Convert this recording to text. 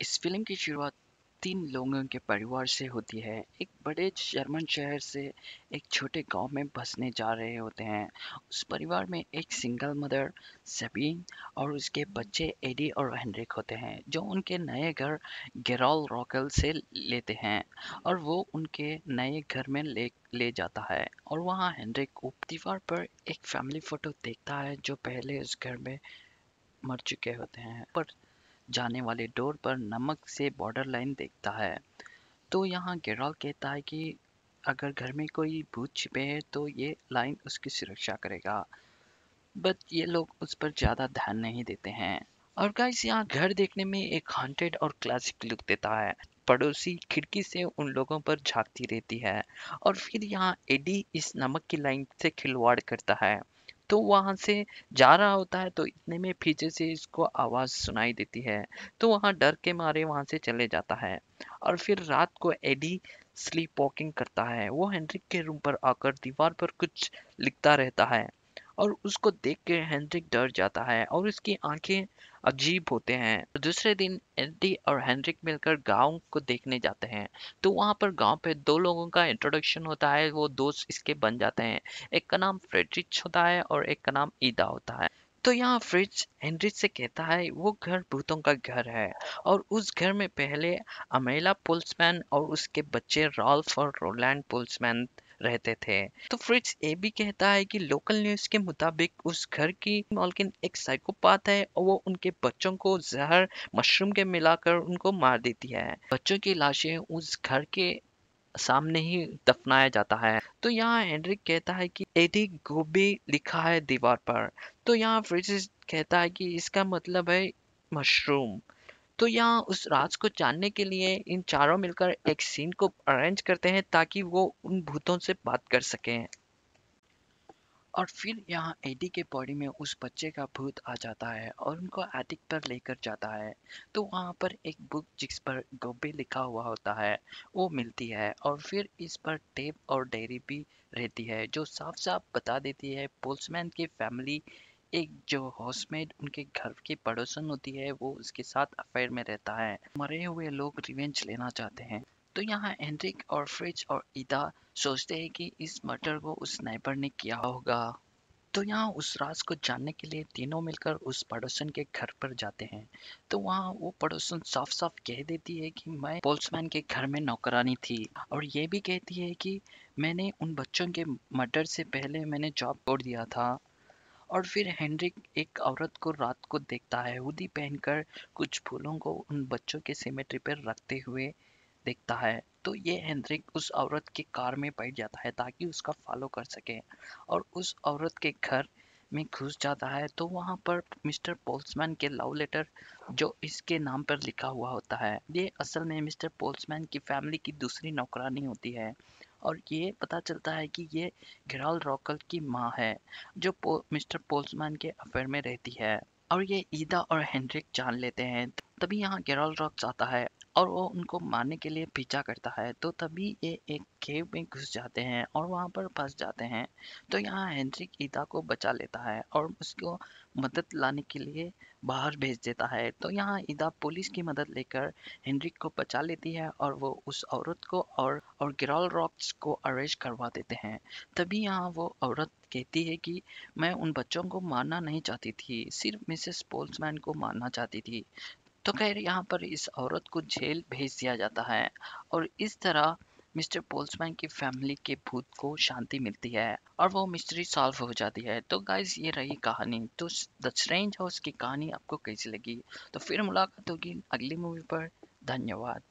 इस फिल्म की शुरुआत तीन लोगों के परिवार से होती है एक बड़े जर्मन शहर से एक छोटे गांव में बसने जा रहे होते हैं उस परिवार में एक सिंगल मदर सबीन और उसके बच्चे एडी और हेनरिक होते हैं जो उनके नए घर गेरोल रॉकल से लेते हैं और वो उनके नए घर में ले ले जाता है और वहाँ हेनरिक दीवार पर एक फैमिली फोटो देखता है जो पहले उस घर में मर चुके होते हैं पर जाने वाले डोर पर नमक से बॉर्डर लाइन देखता है तो यहाँ गेरॉल कहता है कि अगर घर में कोई भूत छिपे है तो ये लाइन उसकी सुरक्षा करेगा बट ये लोग उस पर ज़्यादा ध्यान नहीं देते हैं और गाइस यहाँ घर देखने में एक हॉन्टेड और क्लासिक लुक देता है पड़ोसी खिड़की से उन लोगों पर झांकती रहती है और फिर यहाँ एडी इस नमक की लाइन से खिलवाड़ करता है तो वहाँ से जा रहा होता है तो इतने में पीछे से इसको आवाज़ सुनाई देती है तो वहाँ डर के मारे वहाँ से चले जाता है और फिर रात को एडी स्लीप वॉकिंग करता है वो हेनरिक के रूम पर आकर दीवार पर कुछ लिखता रहता है और उसको देख के हेनरिक डर जाता है और उसकी आंखें अजीब होते हैं दूसरे दिन एंडी और हेनरिक मिलकर गांव को देखने जाते हैं तो वहाँ पर गांव पे दो लोगों का इंट्रोडक्शन होता है वो दोस्त इसके बन जाते हैं एक का नाम फ्रेडरिच होता है और एक का नाम ईदा होता है तो यहाँ फ्रिज हेनरिच से कहता है वो घर भूतों का घर है और उस घर में पहले अमेला पुल्समैन और उसके बच्चे रॉल्फ और रोलैंड पुल्समैन रहते थे तो फ्रिट्स ये भी कहता है कि लोकल न्यूज के मुताबिक उस घर की मालकिन एक साइकोपाथ है और वो उनके बच्चों को जहर मशरूम के मिलाकर उनको मार देती है बच्चों की लाशें उस घर के सामने ही दफनाया जाता है तो यहाँ हेनरिक कहता है कि एडी गोबी लिखा है दीवार पर तो यहाँ फ्रिज कहता है कि इसका मतलब है मशरूम तो यहाँ उस राज को जानने के लिए इन चारों मिलकर एक सीन को अरेंज करते हैं ताकि वो उन भूतों से बात कर सकें और फिर यहाँ एडी के बॉडी में उस बच्चे का भूत आ जाता है और उनको एडिक पर लेकर जाता है तो वहाँ पर एक बुक जिस पर गोबे लिखा हुआ होता है वो मिलती है और फिर इस पर टेप और डायरी भी रहती है जो साफ साफ बता देती है पोल्समैन की फैमिली एक जो हाउसमेड उनके घर की पड़ोसन होती है वो उसके साथ अफेयर में रहता है मरे हुए लोग रिवेंज लेना चाहते हैं तो यहाँ एंड्रिक और फ्रिज और ईदा सोचते हैं कि इस मर्डर को उस स्नाइपर ने किया होगा तो यहाँ उस राज को जानने के लिए तीनों मिलकर उस पड़ोसन के घर पर जाते हैं तो वहाँ वो पड़ोसन साफ साफ कह देती है कि मैं पोल्समैन के घर में नौकरानी थी और ये भी कहती है कि मैंने उन बच्चों के मर्डर से पहले मैंने जॉब छोड़ दिया था और फिर हेनरिक एक औरत को रात को देखता है हुदी पहनकर कुछ फूलों को उन बच्चों के सिमेट्री पर रखते हुए देखता है तो ये हेनरिक उस औरत की कार में बैठ जाता है ताकि उसका फॉलो कर सके और उस औरत के घर में घुस जाता है तो वहाँ पर मिस्टर पोल्समैन के लव लेटर जो इसके नाम पर लिखा हुआ होता है ये असल में मिस्टर पोल्समैन की फैमिली की दूसरी नौकरानी होती है और ये पता चलता है कि ये घराल रॉकल की माँ है जो पो, मिस्टर पोल्समैन के अफेयर में रहती है और ये ईदा और हेनरिक जान लेते हैं तभी यहाँ गेरोल रॉक्स आता है और वो उनको मारने के लिए पीछा करता है तो तभी ये एक खेप में घुस जाते हैं और वहाँ पर फंस जाते हैं तो यहाँ हेनरिक ईदा को बचा लेता है और उसको मदद लाने के लिए बाहर भेज देता है तो यहाँ ईदा पुलिस की मदद लेकर हेनरिक को बचा लेती है और वो उस औरत को और और ग्रॉल रॉक्स को अरेस्ट करवा देते हैं तभी यहाँ वो औरत कहती है कि मैं उन बच्चों को मारना नहीं चाहती थी सिर्फ मिसेस पोल्समैन को मारना चाहती थी तो खैर यहाँ पर इस औरत को जेल भेज दिया जाता है और इस तरह मिस्टर पोल्समैन की फैमिली के भूत को शांति मिलती है और वो मिस्ट्री सॉल्व हो जाती है तो गाइज ये रही कहानी तो द स्ट्रेंज हाउस की कहानी आपको कैसी लगी तो फिर मुलाकात होगी अगली मूवी पर धन्यवाद